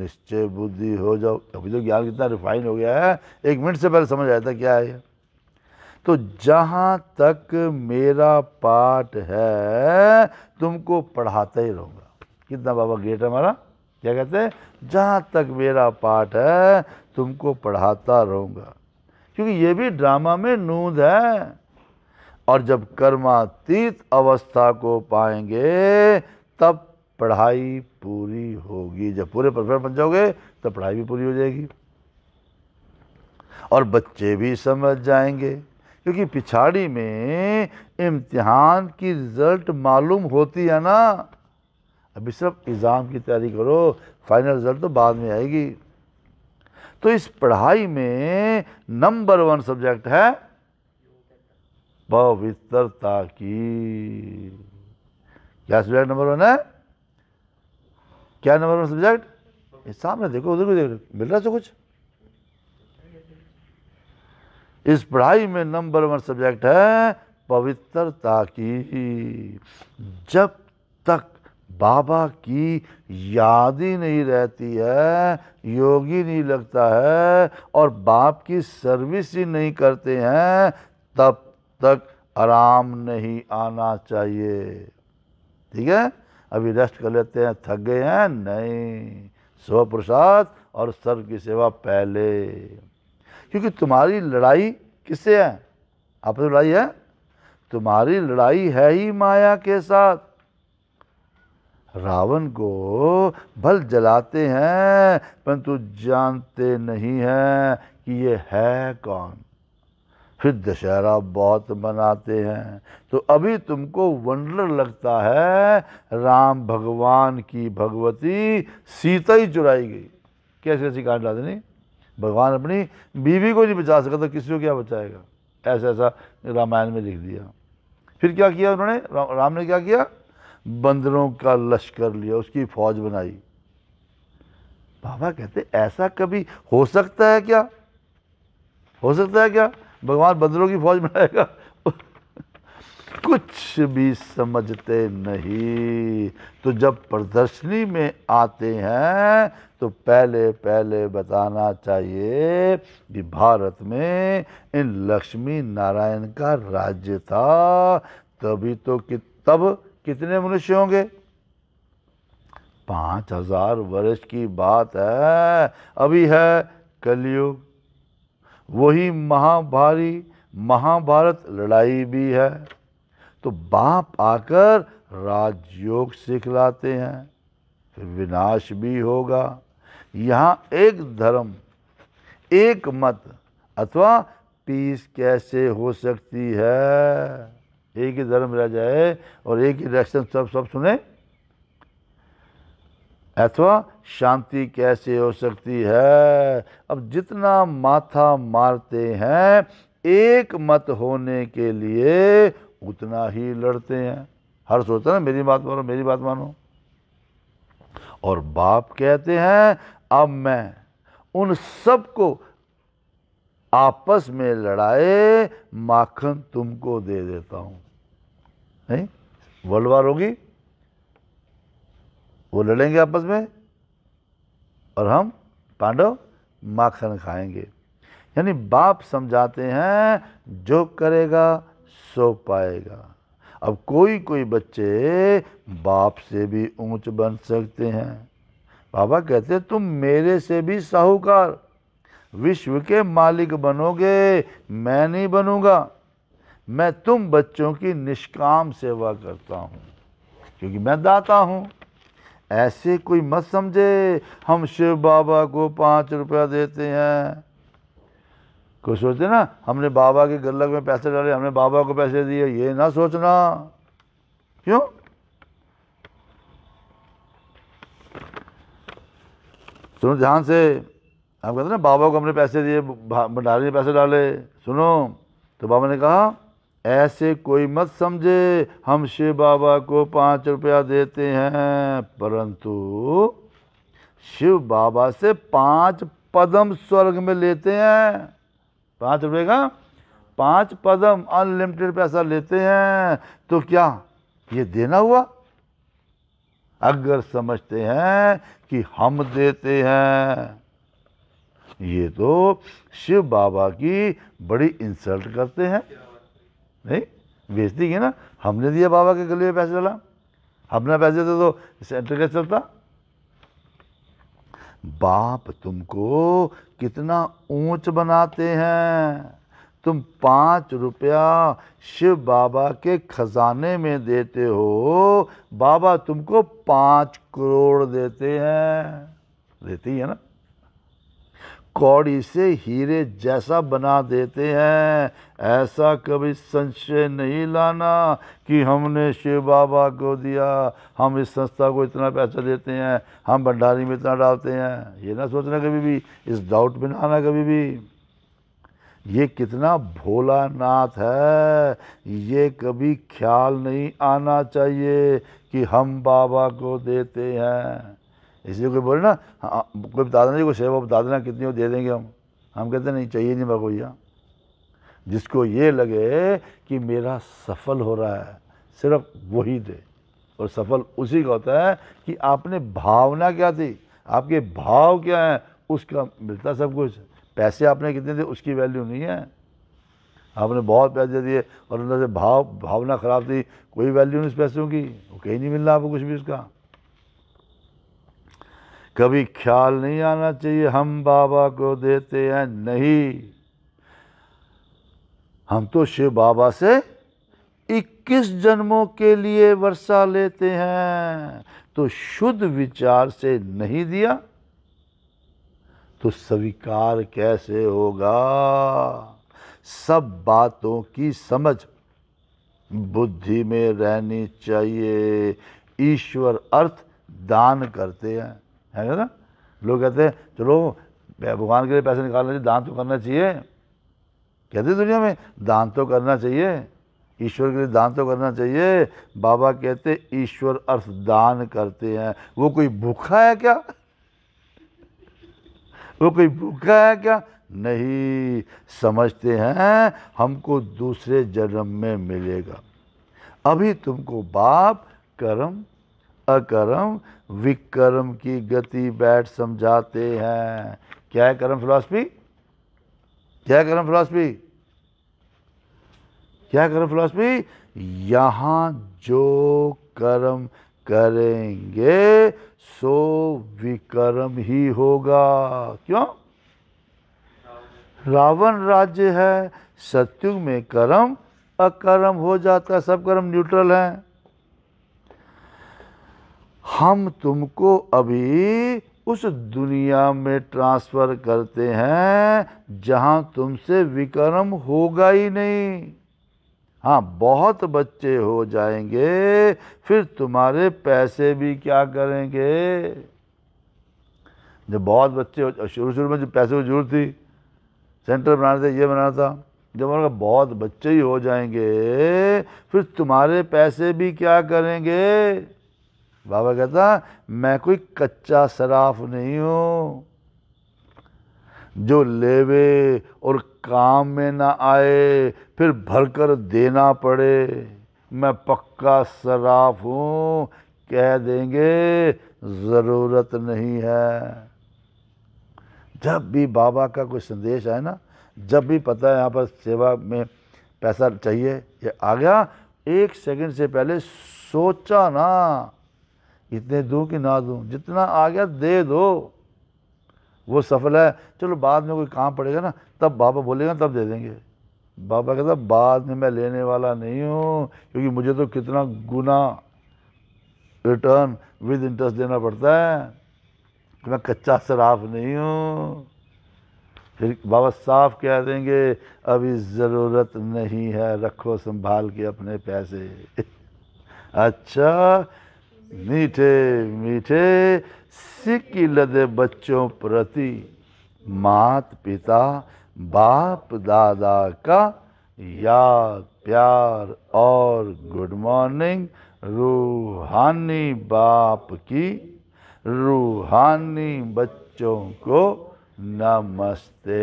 निश्चय बुद्धि हो जाओ अभी तो ज्ञान कितना रिफाइन हो गया है एक मिनट से पहले समझ आया था क्या है तो जहाँ तक मेरा पाठ है तुमको पढ़ाता ही रहूँगा कितना बाबा गेट है हमारा क्या कहते हैं जहाँ तक मेरा पाठ है तुमको पढ़ाता रहूँगा क्योंकि ये भी ड्रामा में नूंद है और जब कर्मातीत अवस्था को पाएंगे तब पढ़ाई पूरी होगी जब पूरे परफेक्ट बन जाओगे तो पढ़ाई भी पूरी हो जाएगी और बच्चे भी समझ जाएंगे क्योंकि पिछाड़ी में इम्तिहान की रिज़ल्ट मालूम होती है ना अभी सिर्फ एग्ज़ाम की तैयारी करो फाइनल रिज़ल्ट तो बाद में आएगी तो इस पढ़ाई में नंबर वन सब्जेक्ट है पवित्रता की क्या सब्जेक्ट नंबर वन है क्या नंबर वन सब्जेक्ट इस सामने देखो उधर को देखो मिल रहा है कुछ इस पढ़ाई में नंबर वन सब्जेक्ट है पवित्रता की जब तक बाबा की याद ही नहीं रहती है योगी नहीं लगता है और बाप की सर्विस ही नहीं करते हैं तब तक आराम नहीं आना चाहिए ठीक है अभी रेस्ट कर लेते हैं थक गए हैं नहीं सुबह प्रसाद और सर की सेवा पहले क्योंकि तुम्हारी लड़ाई किससे है आपने तो लड़ाई है तुम्हारी लड़ाई है ही माया के साथ रावण को भल जलाते हैं परंतु जानते नहीं हैं कि ये है कौन फिर दशहरा बहुत मनाते हैं तो अभी तुमको वंडर लगता है राम भगवान की भगवती सीता ही चुराई गई कैसी ऐसी कांड आदमी भगवान अपनी बीवी को नहीं बचा सका तो किसी को क्या बचाएगा ऐसा ऐसा रामायण में लिख दिया फिर क्या किया उन्होंने रा, राम ने क्या किया बंदरों का लश्कर लिया उसकी फौज बनाई बाबा कहते ऐसा कभी हो सकता है क्या हो सकता है क्या भगवान बंदरों की फौज बनाएगा कुछ भी समझते नहीं तो जब प्रदर्शनी में आते हैं तो पहले पहले बताना चाहिए कि भारत में इन लक्ष्मी नारायण का राज्य था तभी तो कि तब कितने मनुष्य होंगे पाँच हजार वर्ष की बात है अभी है कलयुग वही महाभारी महाभारत लड़ाई भी है तो बाप आकर राजयोग सिखलाते हैं फिर विनाश भी होगा यहाँ एक धर्म एक मत अथवा पीस कैसे हो सकती है एक ही धर्म रह जाए और एक ही डायरेक्शन सब सब सुने अथवा शांति कैसे हो सकती है अब जितना माथा मारते हैं एक मत होने के लिए उतना ही लड़ते हैं हर सोचता ना मेरी बात मानो मेरी बात मानो और बाप कहते हैं अब मैं उन सबको आपस में लड़ाए माखन तुमको दे देता हूं नहीं वर्ल्ड वार होगी वो लड़ेंगे आपस में और हम पांडव माखन खाएंगे यानी बाप समझाते हैं जो करेगा सो पाएगा अब कोई कोई बच्चे बाप से भी ऊंच बन सकते हैं बाबा कहते तुम मेरे से भी साहूकार विश्व के मालिक बनोगे मैं नहीं बनूंगा मैं तुम बच्चों की निष्काम सेवा करता हूँ क्योंकि मैं दाता हूँ ऐसे कोई मत समझे हम शिव बाबा को पाँच रुपया देते हैं कोई सोचते ना हमने बाबा के गल्लक में पैसे डाले हमने बाबा को पैसे दिए ये ना सोचना क्यों सुनो ध्यान से हम कहते ना बाबा को हमने पैसे दिए भंडारी ने पैसे डाले सुनो तो बाबा ने कहा ऐसे कोई मत समझे हम शिव बाबा को पाँच रुपया देते हैं परंतु शिव बाबा से पांच पदम स्वर्ग में लेते हैं पाँच रुपये का पांच पदम अनलिमिटेड पैसा लेते हैं तो क्या ये देना हुआ अगर समझते हैं कि हम देते हैं ये तो शिव बाबा की बड़ी इंसल्ट करते हैं नहीं बेचती है ना हमने दिया बाबा के गले में पैसे डाला अपना पैसे देते तो सेंटर कैसे चलता बाप तुमको कितना ऊंच बनाते हैं तुम पाँच रुपया शिव बाबा के खजाने में देते हो बाबा तुमको पाँच करोड़ देते हैं देती है ना कौड़ी से हीरे जैसा बना देते हैं ऐसा कभी संशय नहीं लाना कि हमने शिव बाबा को दिया हम इस संस्था को इतना पैसा देते हैं हम भंडारी में इतना डालते हैं ये ना सोचना कभी भी इस डाउट में ना आना कभी भी ये कितना भोला नाथ है ये कभी ख्याल नहीं आना चाहिए कि हम बाबा को देते हैं इसलिए कोई बोले ना हाँ, हाँ, कोई बता देना कोई सेवा बता देना कितनी वो दे देंगे हम हम कहते नहीं चाहिए नहीं मेरे भैया जिसको ये लगे कि मेरा सफल हो रहा है सिर्फ वही दे और सफल उसी का होता है कि आपने भावना क्या थी आपके भाव क्या हैं उसका मिलता सब कुछ पैसे आपने कितने दिए उसकी वैल्यू नहीं है आपने बहुत पैसे दिए और अंदर से भाव भावना ख़राब थी कोई वैल्यू नहीं उस पैसों की वो कहीं नहीं मिलना आपको कुछ भी उसका कभी ख्याल नहीं आना चाहिए हम बाबा को देते हैं नहीं हम तो शिव बाबा से 21 जन्मों के लिए वर्षा लेते हैं तो शुद्ध विचार से नहीं दिया तो स्वीकार कैसे होगा सब बातों की समझ बुद्धि में रहनी चाहिए ईश्वर अर्थ दान करते हैं है ना लोग कहते हैं चलो भगवान के लिए पैसे निकालना चाहिए दान तो करना चाहिए कहते दुनिया में दान तो करना चाहिए ईश्वर के लिए दान तो करना चाहिए बाबा कहते ईश्वर अर्थ दान करते हैं वो कोई भूखा है क्या वो कोई भूखा है क्या नहीं समझते हैं हमको दूसरे जन्म में मिलेगा अभी तुमको बाप कर्म अकर्म विकर्म की गति बैठ समझाते हैं क्या है कर्म फिलॉसफी क्या है कर्म फिलॉसफी क्या कर्म फिलॉसफी यहां जो कर्म करेंगे सो विकर्म ही होगा क्यों रावण राज्य है सत्युग में कर्म अकर्म हो जाता है सब कर्म न्यूट्रल हैं हम तुमको अभी उस दुनिया में ट्रांसफ़र करते हैं जहां तुमसे विकर्म होगा ही नहीं हाँ बहुत बच्चे हो जाएंगे फिर तुम्हारे पैसे भी क्या करेंगे जब बहुत बच्चे शुरू शुरू में जो पैसे की जरूरत थी सेंटर बनाना था ये बनाना था जब उन्होंने कहा बहुत बच्चे ही हो जाएंगे फिर तुम्हारे पैसे भी क्या करेंगे बाबा कहता मैं कोई कच्चा शराफ नहीं हूँ जो लेवे और काम में ना आए फिर भरकर देना पड़े मैं पक्का शराफ हूँ कह देंगे ज़रूरत नहीं है जब भी बाबा का कोई संदेश आए ना जब भी पता है यहाँ पर सेवा में पैसा चाहिए ये आ गया एक सेकंड से पहले सोचा ना इतने दूँ कि ना दूँ जितना आ गया दे दो वो सफल है चलो बाद में कोई काम पड़ेगा ना तब बाबा बोलेगा तब दे देंगे बाबा कहता बाद में मैं लेने वाला नहीं हूँ क्योंकि मुझे तो कितना गुना रिटर्न विद इंटरेस्ट देना पड़ता है कि मैं कच्चा शराफ नहीं हूँ फिर बाबा साफ कह देंगे अभी ज़रूरत नहीं है रखो संभाल के अपने पैसे अच्छा मीठे मीठे सिक्की लदे बच्चों प्रति मात पिता बाप दादा का याद प्यार और गुड मॉर्निंग रूहानी बाप की रूहानी बच्चों को नमस्ते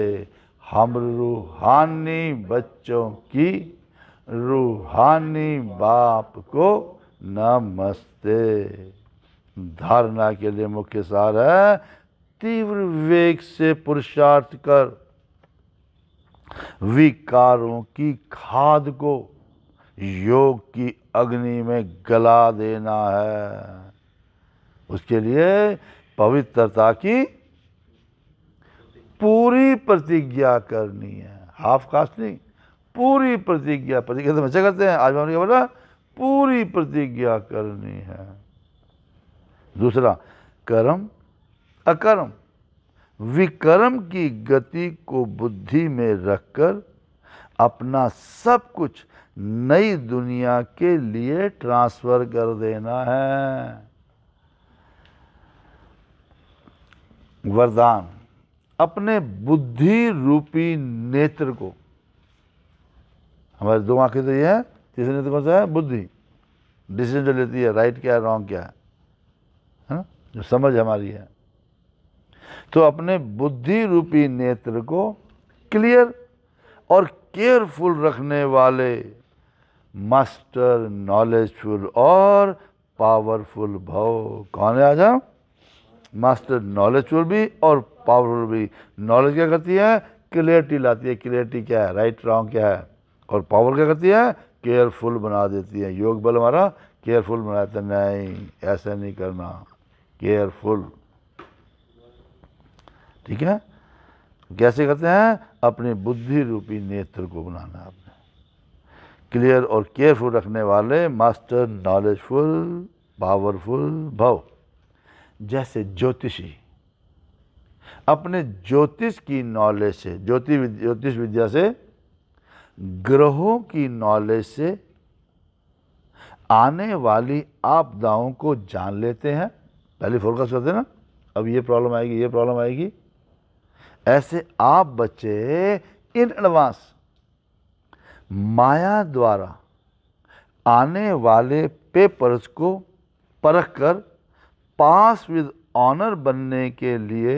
हम रूहानी बच्चों की रूहानी बाप को नमस्ते समझते धारणा के लिए मुख्य सार है तीव्र वेग से पुरुषार्थ कर विकारों की खाद को योग की अग्नि में गला देना है उसके लिए पवित्रता की पूरी प्रतिज्ञा करनी है हाफ कास्ट नहीं पूरी प्रतिज्ञा प्रतिज्ञा तो बच्चे करते हैं आज हमने क्या बोला पूरी प्रतिज्ञा करनी है दूसरा कर्म अकर्म विकर्म की गति को बुद्धि में रखकर अपना सब कुछ नई दुनिया के लिए ट्रांसफर कर देना है वरदान अपने बुद्धि रूपी नेत्र को हमारे दो आंखें तो ये है तीसरी नेत्र तो कौन सा है बुद्धि डिसीजन जो लेती है राइट क्या है रॉन्ग क्या है ना जो समझ हमारी है तो अपने बुद्धि रूपी नेत्र को क्लियर और केयरफुल रखने वाले मास्टर नॉलेजफुल और पावरफुल भाव कौन है आजा मास्टर नॉलेजफुल भी और पावरफुल भी नॉलेज क्या करती है क्लियरिटी लाती है क्लियरिटी क्या है राइट right, रॉन्ग क्या है और पावर क्या करती है केयरफुल बना देती हैं योग बल हमारा केयरफुल बनाता नहीं ऐसा नहीं करना केयरफुल ठीक है कैसे करते हैं अपनी बुद्धि रूपी नेत्र को बनाना आपने क्लियर और केयरफुल रखने वाले मास्टर नॉलेजफुल पावरफुल भव जैसे ज्योतिषी अपने ज्योतिष की नॉलेज से ज्योति ज्योतिष विद्या से ग्रहों की नॉलेज से आने वाली आपदाओं को जान लेते हैं पहले फोकस करते ना अब ये प्रॉब्लम आएगी ये प्रॉब्लम आएगी ऐसे आप बच्चे इन एडवांस माया द्वारा आने वाले पेपर्स को परख कर पास विद ऑनर बनने के लिए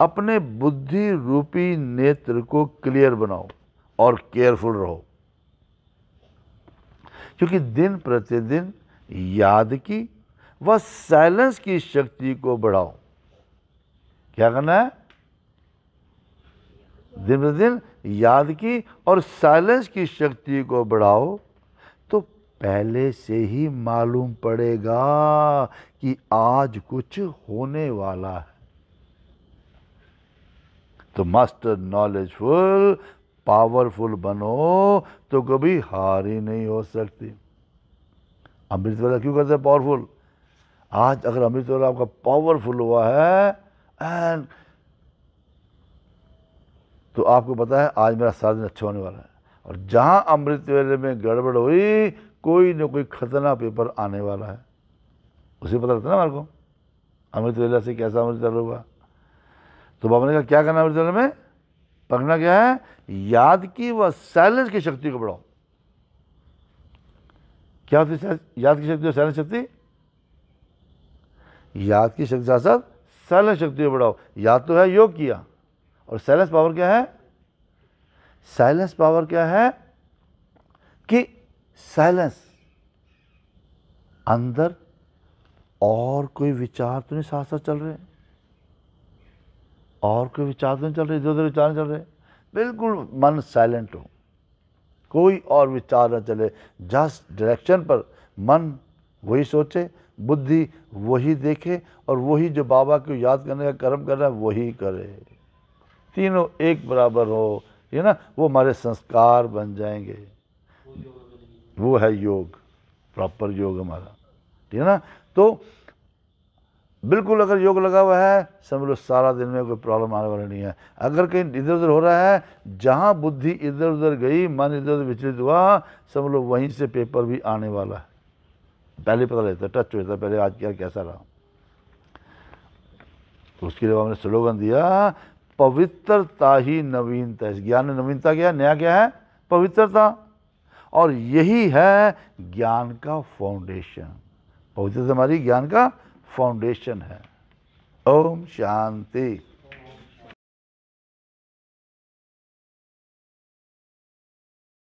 अपने बुद्धि रूपी नेत्र को क्लियर बनाओ और केयरफुल रहो क्योंकि दिन प्रतिदिन याद की व साइलेंस की शक्ति को बढ़ाओ क्या करना है दिन प्रतिदिन याद की और साइलेंस की शक्ति को बढ़ाओ तो पहले से ही मालूम पड़ेगा कि आज कुछ होने वाला है तो मास्टर नॉलेजफुल पावरफुल बनो तो कभी हार ही नहीं हो सकती अमृत वाला क्यों करते हैं पावरफुल आज अगर अमृत वाला आपका पावरफुल हुआ है एंड तो आपको पता है आज मेरा सारा दिन अच्छा होने वाला है और जहां अमृत वेले में गड़बड़ हुई कोई ना कोई खतरनाक पेपर आने वाला है उसे पता लगता ना मेरे को अमृत वेला से कैसा अमृत वेला हुआ तो बाबा ने कहा क्या करना अमृत वेला में पकड़ना क्या है याद की व साइलेंस की शक्ति को बढ़ाओ क्या होती है याद की शक्ति और साइलेंस शक्ति याद की शक्ति साथ साथ साइलेंस शक्ति को बढ़ाओ याद तो है योग किया और साइलेंस पावर क्या है साइलेंस पावर क्या है कि साइलेंस अंदर और कोई विचार तो नहीं साथ साथ चल रहे हैं और कोई विचार नहीं चल रहे इधर उधर विचार चल रहे बिल्कुल मन साइलेंट हो कोई और विचार न चले जस्ट डायरेक्शन पर मन वही सोचे बुद्धि वही देखे और वही जो बाबा को याद करने का कर्म कर रहा है वही करे तीनों एक बराबर हो ये ना वो हमारे संस्कार बन जाएंगे वो है योग प्रॉपर योग हमारा ठीक है ना तो बिल्कुल अगर योग लगा हुआ है समझ लो सारा दिन में कोई प्रॉब्लम आने वाला नहीं है अगर कहीं इधर उधर हो रहा है जहाँ बुद्धि इधर उधर गई मन इधर उधर विचलित हुआ समझ लो वहीं से पेपर भी आने वाला है पहले पता लेता टच हो जाता पहले आज क्या कैसा रहा उसके लिए हमने स्लोगन दिया पवित्रता ही नवीनता इस ज्ञान नवीनता क्या है नया क्या है पवित्रता और यही है ज्ञान का फाउंडेशन पवित्रता हमारी ज्ञान का फाउंडेशन है ओम शांति